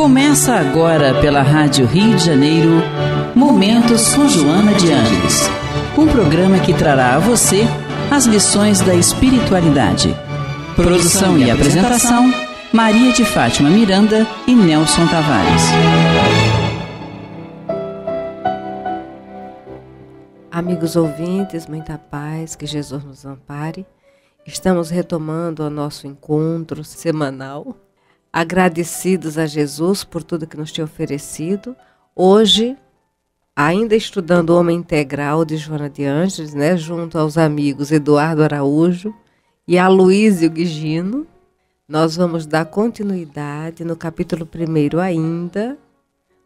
Começa agora pela Rádio Rio de Janeiro, Momentos com Joana de Ângeles. Um programa que trará a você as lições da espiritualidade. Produção e apresentação: Maria de Fátima Miranda e Nelson Tavares. Amigos ouvintes, muita paz, que Jesus nos ampare. Estamos retomando o nosso encontro semanal agradecidos a Jesus por tudo que nos tinha oferecido. Hoje, ainda estudando o Homem Integral de Joana de Anjos, né, junto aos amigos Eduardo Araújo e a o Guigino, nós vamos dar continuidade no capítulo 1 ainda,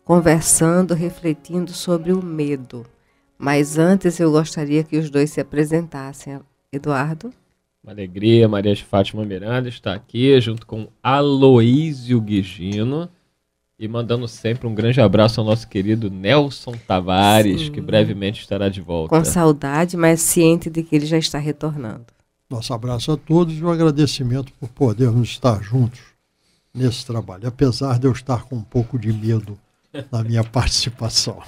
conversando, refletindo sobre o medo. Mas antes eu gostaria que os dois se apresentassem. Eduardo? Uma alegria, Maria de Fátima Miranda está aqui junto com Aloísio Guigino. E mandando sempre um grande abraço ao nosso querido Nelson Tavares, Sim. que brevemente estará de volta. Com saudade, mas ciente de que ele já está retornando. Nosso abraço a todos e um agradecimento por podermos estar juntos nesse trabalho, apesar de eu estar com um pouco de medo na minha participação.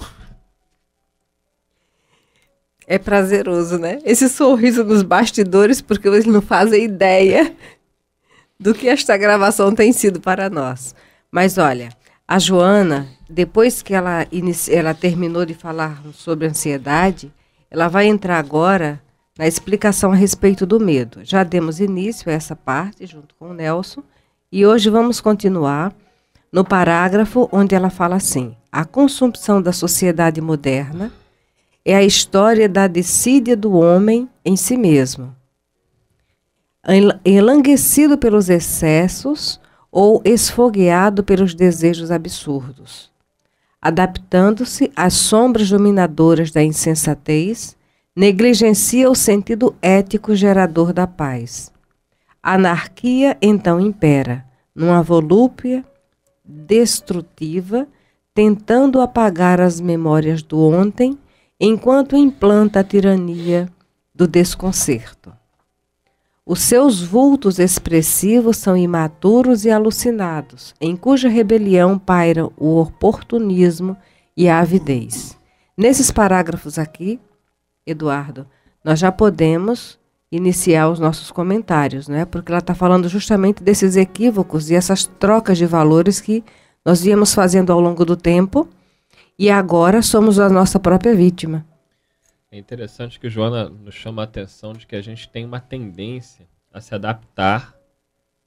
É prazeroso, né? Esse sorriso nos bastidores, porque eles não fazem ideia do que esta gravação tem sido para nós. Mas olha, a Joana, depois que ela, ela terminou de falar sobre ansiedade, ela vai entrar agora na explicação a respeito do medo. Já demos início a essa parte junto com o Nelson e hoje vamos continuar no parágrafo onde ela fala assim: a consumpção da sociedade moderna é a história da decídia do homem em si mesmo. Enlanguecido pelos excessos ou esfogueado pelos desejos absurdos, adaptando-se às sombras dominadoras da insensatez, negligencia o sentido ético gerador da paz. A anarquia então impera, numa volúpia destrutiva, tentando apagar as memórias do ontem enquanto implanta a tirania do desconcerto. Os seus vultos expressivos são imaturos e alucinados, em cuja rebelião pairam o oportunismo e a avidez. Nesses parágrafos aqui, Eduardo, nós já podemos iniciar os nossos comentários, né? porque ela está falando justamente desses equívocos e essas trocas de valores que nós viemos fazendo ao longo do tempo e agora somos a nossa própria vítima. É interessante que o Joana nos chama a atenção de que a gente tem uma tendência a se adaptar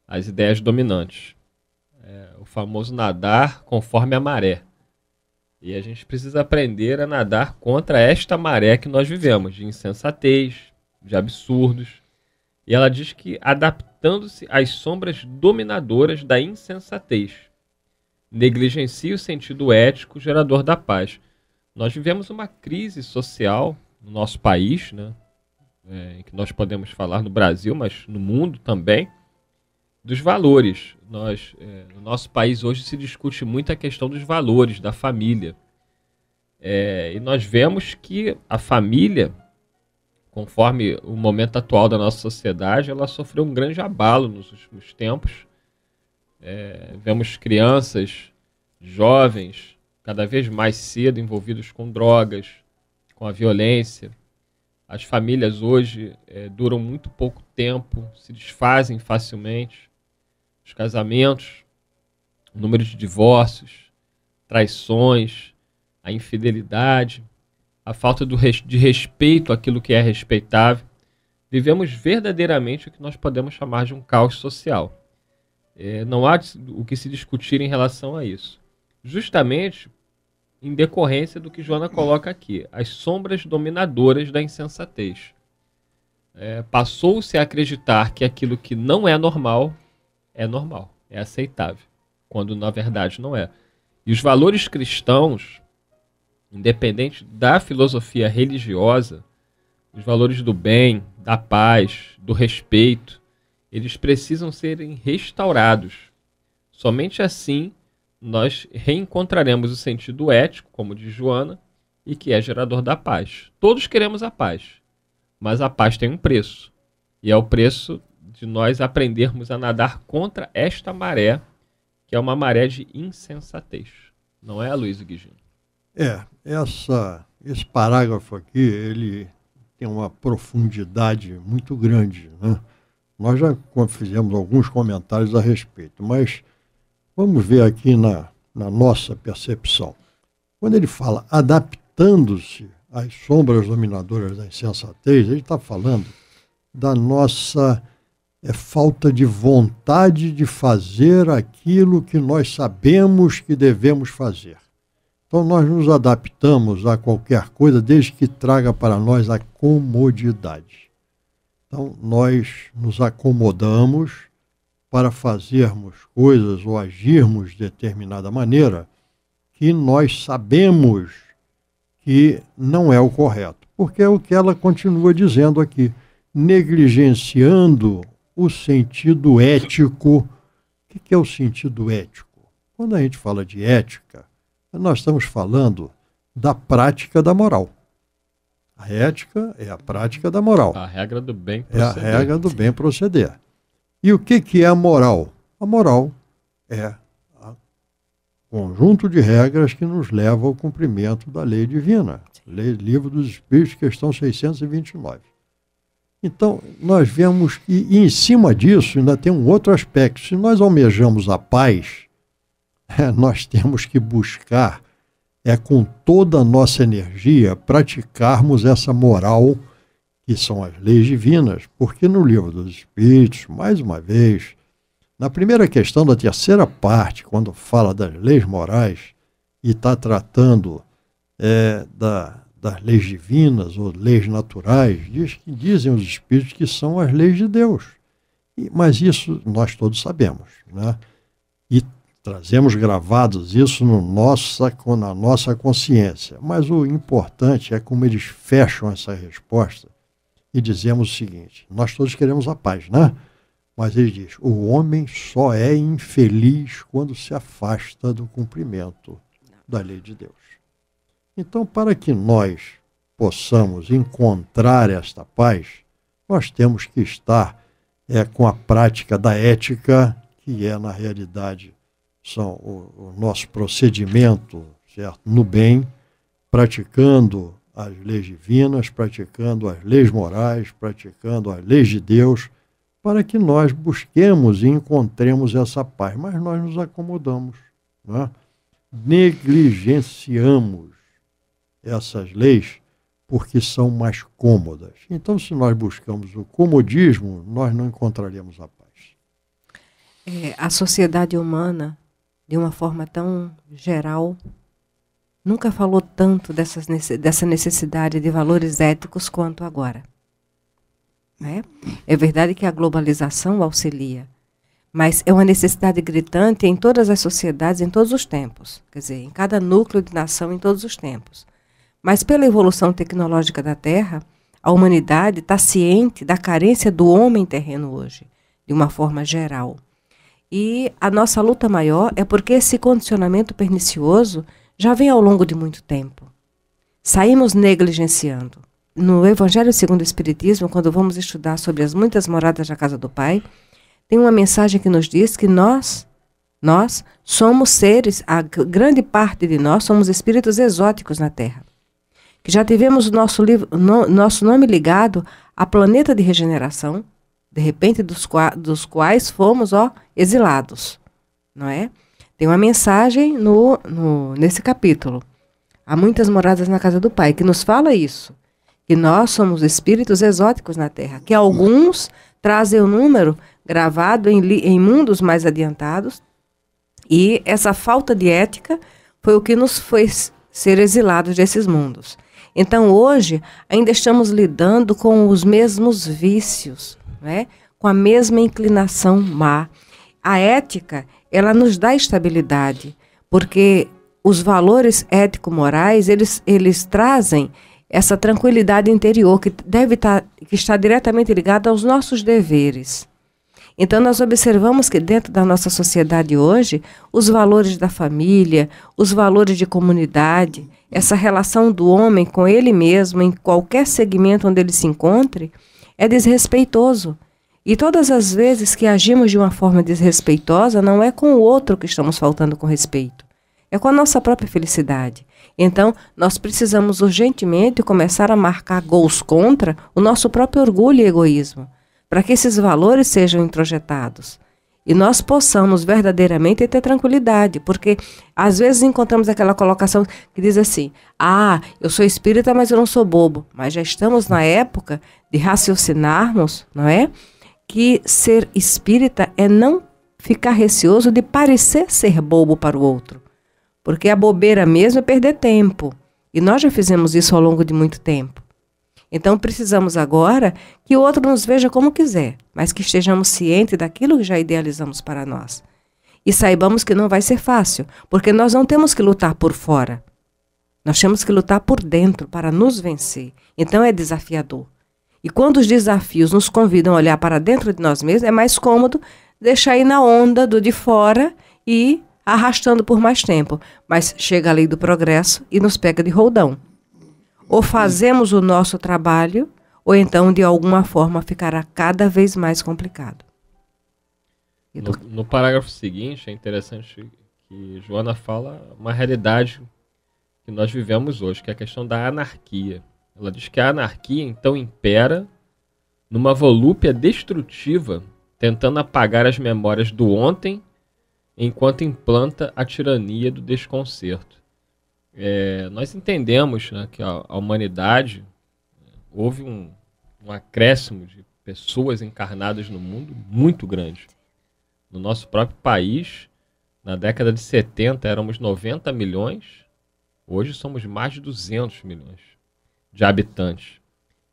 às ideias dominantes. É, o famoso nadar conforme a maré. E a gente precisa aprender a nadar contra esta maré que nós vivemos, de insensatez, de absurdos. E ela diz que adaptando-se às sombras dominadoras da insensatez negligencia o sentido ético gerador da paz. Nós vivemos uma crise social no nosso país, né? É, em que nós podemos falar no Brasil, mas no mundo também, dos valores. Nós, é, no nosso país hoje se discute muito a questão dos valores da família. É, e nós vemos que a família, conforme o momento atual da nossa sociedade, ela sofreu um grande abalo nos últimos tempos é, vemos crianças, jovens, cada vez mais cedo envolvidos com drogas, com a violência. As famílias hoje é, duram muito pouco tempo, se desfazem facilmente. Os casamentos, o número de divórcios, traições, a infidelidade, a falta do, de respeito àquilo que é respeitável. Vivemos verdadeiramente o que nós podemos chamar de um caos social. É, não há o que se discutir em relação a isso. Justamente em decorrência do que Joana coloca aqui, as sombras dominadoras da insensatez. É, Passou-se a acreditar que aquilo que não é normal é normal, é aceitável, quando na verdade não é. E os valores cristãos, independente da filosofia religiosa, os valores do bem, da paz, do respeito, eles precisam serem restaurados. Somente assim nós reencontraremos o sentido ético, como diz Joana, e que é gerador da paz. Todos queremos a paz, mas a paz tem um preço. E é o preço de nós aprendermos a nadar contra esta maré, que é uma maré de insensatez. Não é, Luiz Guigino? É, essa, esse parágrafo aqui, ele tem uma profundidade muito grande, né? Nós já fizemos alguns comentários a respeito, mas vamos ver aqui na, na nossa percepção. Quando ele fala adaptando-se às sombras dominadoras da insensatez, ele está falando da nossa é, falta de vontade de fazer aquilo que nós sabemos que devemos fazer. Então, nós nos adaptamos a qualquer coisa desde que traga para nós a comodidade. Então, nós nos acomodamos para fazermos coisas ou agirmos de determinada maneira que nós sabemos que não é o correto. Porque é o que ela continua dizendo aqui, negligenciando o sentido ético. O que é o sentido ético? Quando a gente fala de ética, nós estamos falando da prática da moral. A ética é a prática da moral. A regra do bem proceder. É a regra do bem proceder. E o que, que é a moral? A moral é o conjunto de regras que nos leva ao cumprimento da lei divina. Lei, livro dos Espíritos, questão 629. Então, nós vemos que, e em cima disso, ainda tem um outro aspecto. Se nós almejamos a paz, nós temos que buscar é com toda a nossa energia praticarmos essa moral que são as leis divinas, porque no livro dos Espíritos, mais uma vez, na primeira questão da terceira parte, quando fala das leis morais e está tratando é, da, das leis divinas ou leis naturais, diz que dizem os Espíritos que são as leis de Deus. E, mas isso nós todos sabemos, né? Trazemos gravados isso no nossa, na nossa consciência. Mas o importante é como eles fecham essa resposta e dizemos o seguinte: nós todos queremos a paz, né? Mas ele diz: o homem só é infeliz quando se afasta do cumprimento da lei de Deus. Então, para que nós possamos encontrar esta paz, nós temos que estar é, com a prática da ética, que é, na realidade, são o, o nosso procedimento certo? no bem, praticando as leis divinas, praticando as leis morais, praticando as leis de Deus, para que nós busquemos e encontremos essa paz. Mas nós nos acomodamos, né? negligenciamos essas leis porque são mais cômodas. Então, se nós buscamos o comodismo, nós não encontraremos a paz. É, a sociedade humana de uma forma tão geral, nunca falou tanto dessas, dessa necessidade de valores éticos quanto agora. Né? É verdade que a globalização auxilia, mas é uma necessidade gritante em todas as sociedades, em todos os tempos, quer dizer, em cada núcleo de nação, em todos os tempos. Mas pela evolução tecnológica da Terra, a humanidade está ciente da carência do homem terreno hoje, de uma forma geral. E a nossa luta maior é porque esse condicionamento pernicioso já vem ao longo de muito tempo. Saímos negligenciando. No Evangelho segundo o Espiritismo, quando vamos estudar sobre as muitas moradas da casa do Pai, tem uma mensagem que nos diz que nós, nós somos seres, a grande parte de nós somos espíritos exóticos na Terra, que já tivemos o nosso, livro, no, nosso nome ligado a planeta de regeneração, de repente dos, qua dos quais fomos ó, exilados, não é? Tem uma mensagem no, no, nesse capítulo. Há muitas moradas na casa do Pai que nos fala isso, que nós somos espíritos exóticos na Terra, que alguns trazem o número gravado em, em mundos mais adiantados, e essa falta de ética foi o que nos fez ser exilados desses mundos. Então hoje ainda estamos lidando com os mesmos vícios, né? com a mesma inclinação má. A ética, ela nos dá estabilidade, porque os valores ético-morais, eles, eles trazem essa tranquilidade interior que deve estar, tá, que está diretamente ligada aos nossos deveres. Então nós observamos que dentro da nossa sociedade hoje, os valores da família, os valores de comunidade, essa relação do homem com ele mesmo em qualquer segmento onde ele se encontre, é desrespeitoso. E todas as vezes que agimos de uma forma desrespeitosa, não é com o outro que estamos faltando com respeito, é com a nossa própria felicidade. Então, nós precisamos urgentemente começar a marcar gols contra o nosso próprio orgulho e egoísmo, para que esses valores sejam introjetados e nós possamos verdadeiramente ter tranquilidade, porque às vezes encontramos aquela colocação que diz assim: ah, eu sou espírita, mas eu não sou bobo. Mas já estamos na época de raciocinarmos, não é? Que ser espírita é não ficar receoso de parecer ser bobo para o outro, porque a bobeira mesmo é perder tempo. E nós já fizemos isso ao longo de muito tempo. Então precisamos agora que o outro nos veja como quiser, mas que estejamos cientes daquilo que já idealizamos para nós. E saibamos que não vai ser fácil, porque nós não temos que lutar por fora. Nós temos que lutar por dentro para nos vencer. Então é desafiador. E quando os desafios nos convidam a olhar para dentro de nós mesmos, é mais cômodo deixar ir na onda do de fora e arrastando por mais tempo. Mas chega a lei do progresso e nos pega de roldão. Ou fazemos o nosso trabalho, ou então, de alguma forma, ficará cada vez mais complicado. No, no parágrafo seguinte, é interessante que Joana fala uma realidade que nós vivemos hoje, que é a questão da anarquia. Ela diz que a anarquia, então, impera numa volúpia destrutiva, tentando apagar as memórias do ontem, enquanto implanta a tirania do desconcerto. É, nós entendemos né, que a, a humanidade houve um, um, acréscimo de pessoas encarnadas no mundo muito grande. No nosso próprio país, na década de 70 éramos 90 milhões, hoje somos mais de 200 milhões de habitantes.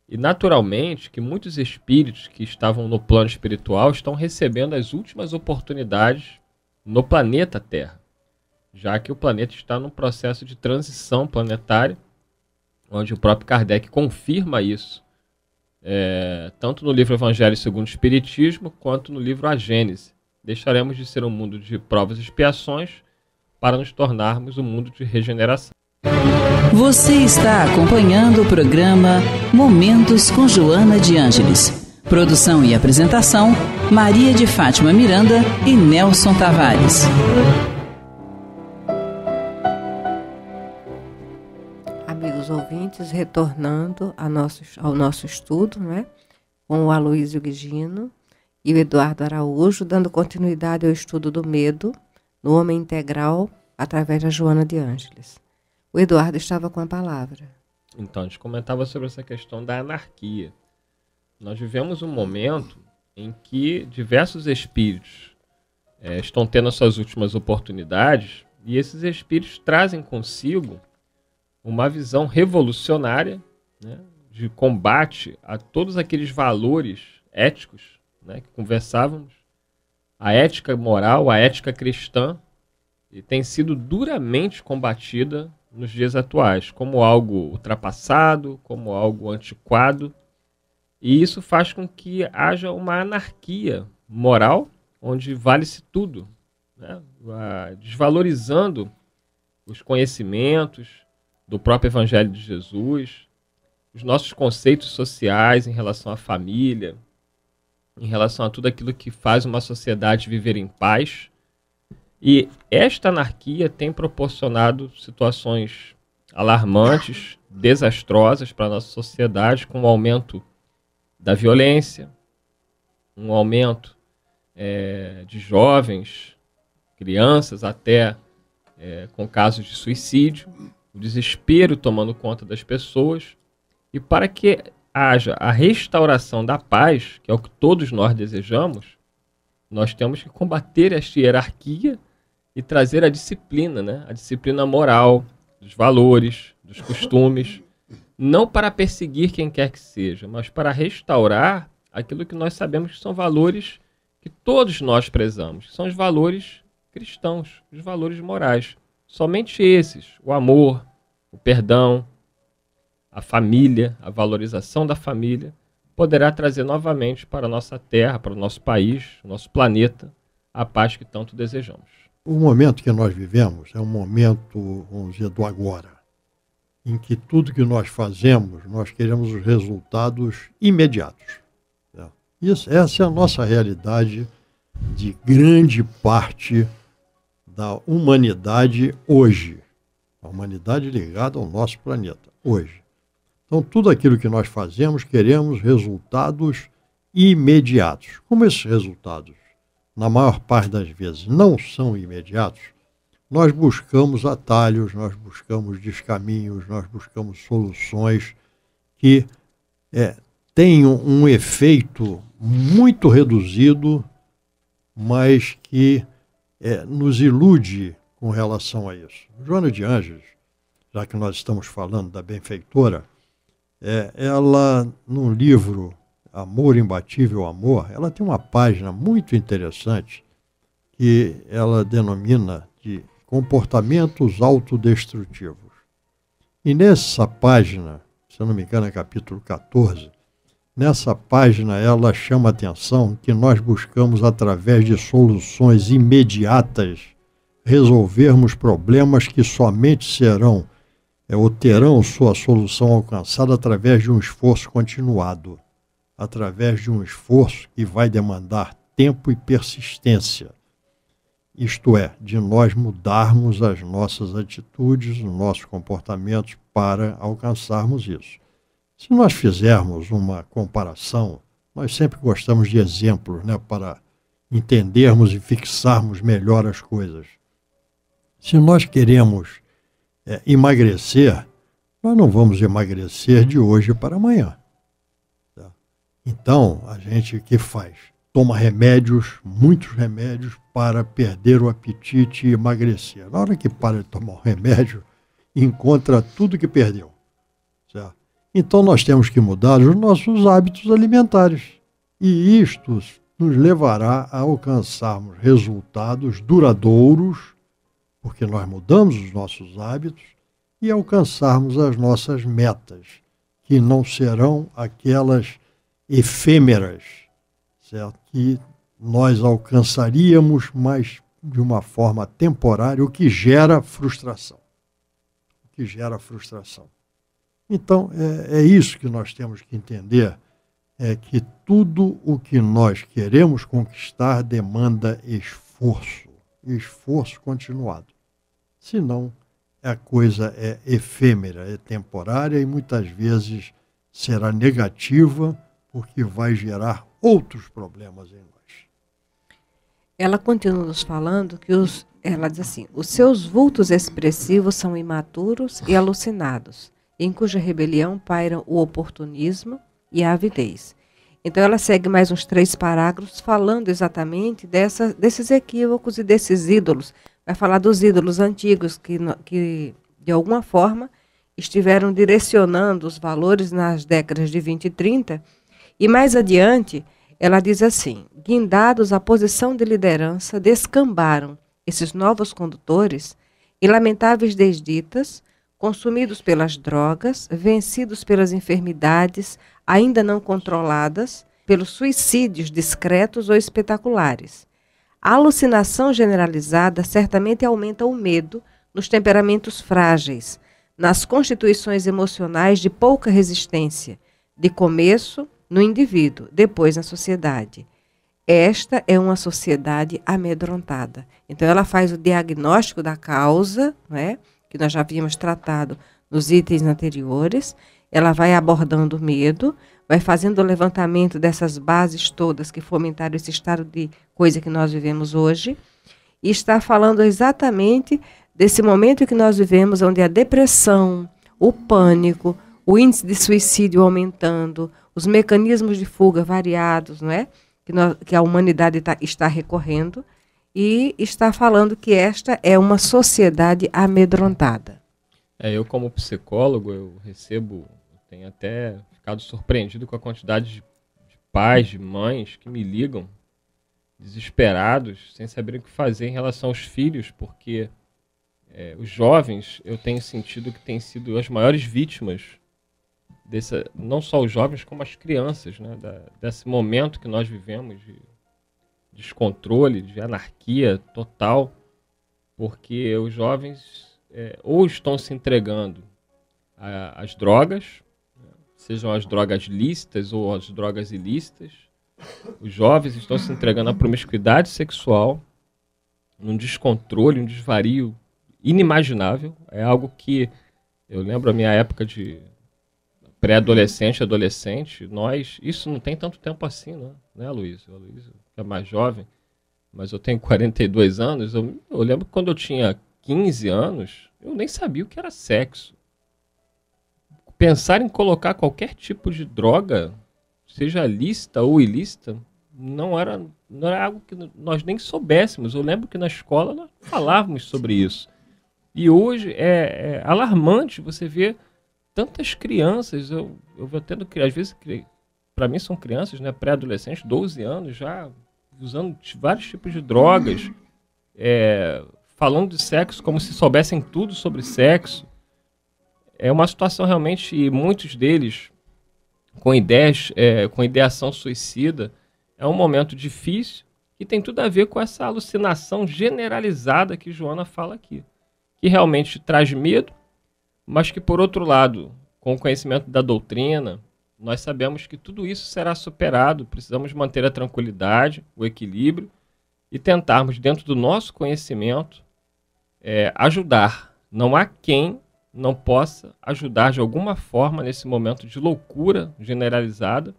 E naturalmente que muitos espíritos que estavam no plano espiritual estão recebendo as últimas oportunidades no planeta Terra já que o planeta está num processo de transição planetária, onde o próprio Kardec confirma isso, é, tanto no livro Evangelho segundo o Espiritismo, quanto no livro A Gênese. Deixaremos de ser um mundo de provas e expiações para nos tornarmos um mundo de regeneração. Você está acompanhando o programa Momentos com Joana de Ângeles. Produção e apresentação: Maria de Fátima Miranda e Nelson Tavares. ouvintes, retornando nosso, ao nosso estudo, né? com o Aloysio Guigino e o Eduardo Araújo, dando continuidade ao estudo do medo no Homem Integral, através da Joana de Ângeles. O Eduardo estava com a palavra. Então, a gente comentava sobre essa questão da anarquia. Nós vivemos um momento em que diversos espíritos é, estão tendo as suas últimas oportunidades e esses espíritos trazem consigo uma visão revolucionária né, de combate a todos aqueles valores éticos né, que conversávamos, a ética moral, a ética cristã, e tem sido duramente combatida nos dias atuais, como algo ultrapassado, como algo antiquado. E isso faz com que haja uma anarquia moral, onde vale-se tudo, né? desvalorizando os conhecimentos, do próprio Evangelho de Jesus, os nossos conceitos sociais em relação à família, em relação a tudo aquilo que faz uma sociedade viver em paz. E esta anarquia tem proporcionado situações alarmantes, desastrosas para a nossa sociedade, com o um aumento da violência, um aumento é, de jovens, crianças até é, com casos de suicídio o desespero tomando conta das pessoas e para que haja a restauração da paz, que é o que todos nós desejamos, nós temos que combater esta hierarquia e trazer a disciplina, né? A disciplina moral, dos valores, dos costumes, não para perseguir quem quer que seja, mas para restaurar aquilo que nós sabemos que são valores que todos nós prezamos, que são os valores cristãos, os valores morais. Somente esses: o amor, o perdão, a família, a valorização da família, poderá trazer novamente para a nossa terra, para o nosso país, nosso planeta, a paz que tanto desejamos. O momento que nós vivemos é um momento, vamos dizer, do agora, em que tudo que nós fazemos, nós queremos os resultados imediatos. Né? Isso, essa é a nossa realidade de grande parte da humanidade hoje. A humanidade ligada ao nosso planeta hoje. Então, tudo aquilo que nós fazemos, queremos resultados imediatos. Como esses resultados, na maior parte das vezes, não são imediatos, nós buscamos atalhos, nós buscamos descaminhos, nós buscamos soluções que é, tenham um efeito muito reduzido, mas que é, nos ilude com relação a isso. Joana de Anjos, já que nós estamos falando da benfeitora, é, ela, num livro Amor Imbatível Amor, ela tem uma página muito interessante que ela denomina de comportamentos autodestrutivos. E nessa página, se não me engano, é capítulo 14, Nessa página, ela chama a atenção que nós buscamos, através de soluções imediatas, resolvermos problemas que somente serão é, ou terão sua solução alcançada através de um esforço continuado, através de um esforço que vai demandar tempo e persistência. Isto é, de nós mudarmos as nossas atitudes, os nossos comportamentos para alcançarmos isso. Se nós fizermos uma comparação, nós sempre gostamos de exemplos né, para entendermos e fixarmos melhor as coisas. Se nós queremos é, emagrecer, nós não vamos emagrecer de hoje para amanhã. Tá? Então, a gente que faz? Toma remédios, muitos remédios, para perder o apetite e emagrecer. Na hora que para de tomar o remédio, encontra tudo que perdeu. Certo? Então nós temos que mudar os nossos hábitos alimentares. E isto nos levará a alcançarmos resultados duradouros, porque nós mudamos os nossos hábitos e alcançarmos as nossas metas, que não serão aquelas efêmeras, certo? Que nós alcançaríamos, mas de uma forma temporária, o que gera frustração. O que gera frustração. Então, é, é isso que nós temos que entender, é que tudo o que nós queremos conquistar demanda esforço, esforço continuado. Senão, a coisa é efêmera, é temporária e muitas vezes será negativa, porque vai gerar outros problemas em nós. Ela continua nos falando que os, ela diz assim: os seus vultos expressivos são imaturos e alucinados em cuja rebelião pairam o oportunismo e a avidez. Então ela segue mais uns três parágrafos falando exatamente dessa, desses equívocos e desses ídolos. Vai falar dos ídolos antigos que, que de alguma forma, estiveram direcionando os valores nas décadas de 20 e 30. E mais adiante, ela diz assim: guindados à posição de liderança, descambaram esses novos condutores e lamentáveis desditas consumidos pelas drogas, vencidos pelas enfermidades ainda não controladas, pelos suicídios discretos ou espetaculares. A alucinação generalizada certamente aumenta o medo nos temperamentos frágeis, nas constituições emocionais de pouca resistência, de começo no indivíduo, depois na sociedade. Esta é uma sociedade amedrontada. Então, ela faz o diagnóstico da causa, não é? que nós já havíamos tratado nos itens anteriores. Ela vai abordando o medo, vai fazendo o levantamento dessas bases todas que fomentaram esse estado de coisa que nós vivemos hoje. E está falando exatamente desse momento que nós vivemos, onde a depressão, o pânico, o índice de suicídio aumentando, os mecanismos de fuga variados, não é? Que, nós, que a humanidade tá, está recorrendo e está falando que esta é uma sociedade amedrontada. É, eu, como psicólogo, eu recebo, tenho até ficado surpreendido com a quantidade de, de pais, de mães que me ligam desesperados, sem saber o que fazer em relação aos filhos, porque é, os jovens, eu tenho sentido que têm sido as maiores vítimas dessa, não só os jovens, como as crianças, né, da, desse momento que nós vivemos de descontrole, de anarquia total, porque os jovens é, ou estão se entregando às drogas, né, sejam as drogas lícitas ou as drogas ilícitas, os jovens estão se entregando à promiscuidade sexual, num descontrole, um desvario inimaginável. É algo que eu lembro a minha época de pré-adolescente, adolescente, nós, isso não tem tanto tempo assim, né, né Luiz? O Luiz é mais jovem, mas eu tenho 42 anos, eu, eu lembro que quando eu tinha 15 anos, eu nem sabia o que era sexo. Pensar em colocar qualquer tipo de droga, seja lícita ou ilícita, não era, não era algo que nós nem soubéssemos. Eu lembro que na escola nós falávamos sobre isso. E hoje é, é alarmante você ver tantas crianças, eu, eu vou tendo, às vezes, para mim são crianças, né, pré-adolescentes, 12 anos, já usando vários tipos de drogas, é, falando de sexo como se soubessem tudo sobre sexo. É uma situação realmente, e muitos deles com ideias, é, com ideação suicida, é um momento difícil e tem tudo a ver com essa alucinação generalizada que Joana fala aqui, que realmente traz medo mas que, por outro lado, com o conhecimento da doutrina, nós sabemos que tudo isso será superado. Precisamos manter a tranquilidade, o equilíbrio e tentarmos, dentro do nosso conhecimento, é, ajudar. Não há quem não possa ajudar de alguma forma nesse momento de loucura generalizada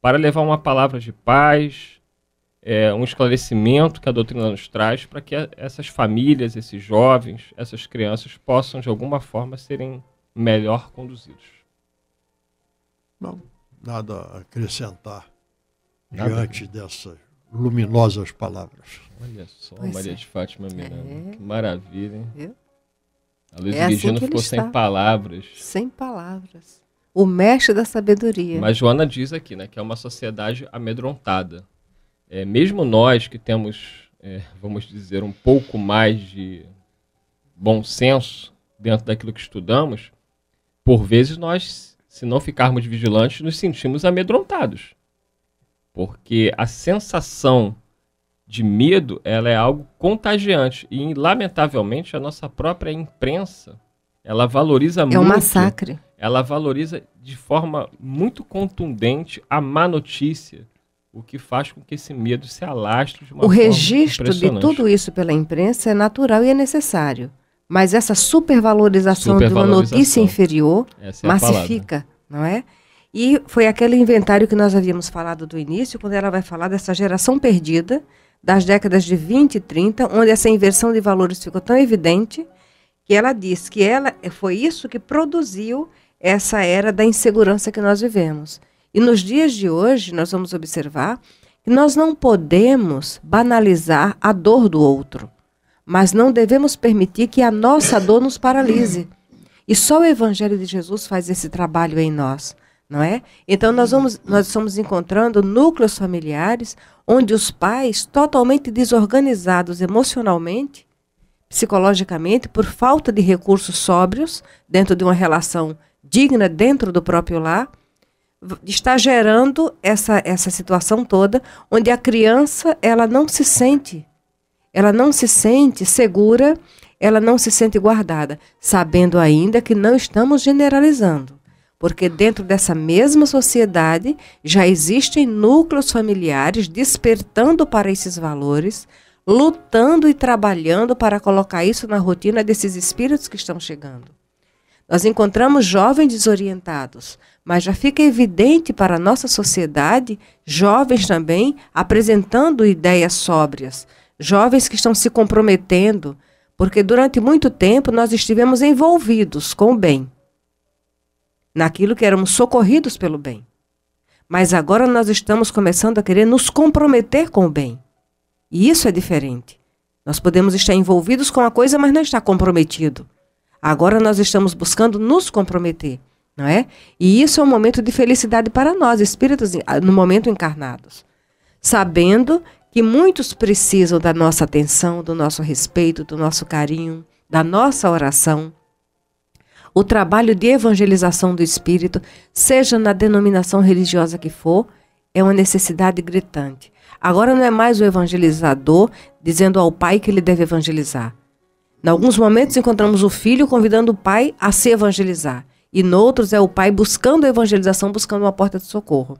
para levar uma palavra de paz, é, um esclarecimento que a doutrina nos traz para que a, essas famílias, esses jovens, essas crianças possam, de alguma forma, serem melhor conduzidos. Não, nada a acrescentar nada. diante dessas luminosas palavras. Olha só, pois Maria é. de Fátima Miranda, é. que maravilha, hein? Viu? A Luiz é Virgínia assim ficou sem está. palavras. Sem palavras. O mestre da sabedoria. Mas Joana diz aqui, né, que é uma sociedade amedrontada é, mesmo nós que temos, é, vamos dizer, um pouco mais de bom senso dentro daquilo que estudamos, por vezes nós, se não ficarmos vigilantes, nos sentimos amedrontados. Porque a sensação de medo, ela é algo contagiante e lamentavelmente a nossa própria imprensa, ela valoriza é muito. É um massacre. Ela valoriza de forma muito contundente a má notícia, o que faz com que esse medo se alastre de uma O forma registro de tudo isso pela imprensa é natural e é necessário. Mas essa supervalorização, supervalorização. de uma notícia inferior é massifica, não é? E foi aquele inventário que nós havíamos falado do início, quando ela vai falar dessa geração perdida das décadas de 20 e 30, onde essa inversão de valores ficou tão evidente que ela diz que ela foi isso que produziu essa era da insegurança que nós vivemos. E nos dias de hoje, nós vamos observar que nós não podemos banalizar a dor do outro, mas não devemos permitir que a nossa dor nos paralise. E só o Evangelho de Jesus faz esse trabalho em nós, não é? Então nós vamos, nós estamos encontrando núcleos familiares onde os pais totalmente desorganizados emocionalmente, psicologicamente, por falta de recursos sóbrios dentro de uma relação digna dentro do próprio lar, está gerando essa, essa situação toda, onde a criança ela não se sente, ela não se sente segura, ela não se sente guardada, sabendo ainda que não estamos generalizando, porque dentro dessa mesma sociedade já existem núcleos familiares despertando para esses valores, lutando e trabalhando para colocar isso na rotina desses espíritos que estão chegando. Nós encontramos jovens desorientados, mas já fica evidente para a nossa sociedade, jovens também, apresentando ideias sóbrias, jovens que estão se comprometendo, porque durante muito tempo nós estivemos envolvidos com o bem, naquilo que éramos socorridos pelo bem. Mas agora nós estamos começando a querer nos comprometer com o bem. E isso é diferente. Nós podemos estar envolvidos com a coisa, mas não estar comprometido. Agora nós estamos buscando nos comprometer não é? E isso é um momento de felicidade para nós, espíritos ah, no momento encarnados, sabendo que muitos precisam da nossa atenção, do nosso respeito, do nosso carinho, da nossa oração. O trabalho de evangelização do espírito, seja na denominação religiosa que for, é uma necessidade gritante. Agora não é mais o evangelizador dizendo ao pai que ele deve evangelizar. Em alguns momentos encontramos o filho convidando o pai a se evangelizar e noutros é o pai buscando a evangelização, buscando uma porta de socorro.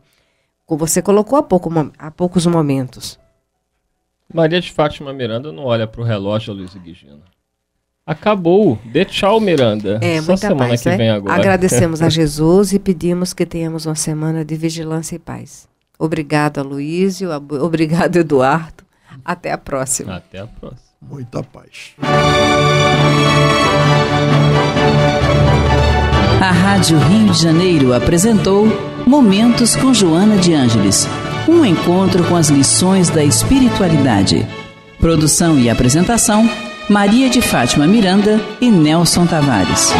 Como você colocou há, pouco, há poucos momentos. Maria de Fátima Miranda não olha para o relógio, Luiz Guigino. Acabou. Dê tchau, Miranda. É, Só muita semana paz, que né? vem agora. Agradecemos a Jesus e pedimos que tenhamos uma semana de vigilância e paz. Obrigado, Aloysio. Obrigado, Eduardo. Até a próxima. Até a próxima. Muita paz. A Rádio Rio de Janeiro apresentou Momentos com Joana de Ângeles. Um encontro com as lições da espiritualidade. Produção e apresentação: Maria de Fátima Miranda e Nelson Tavares.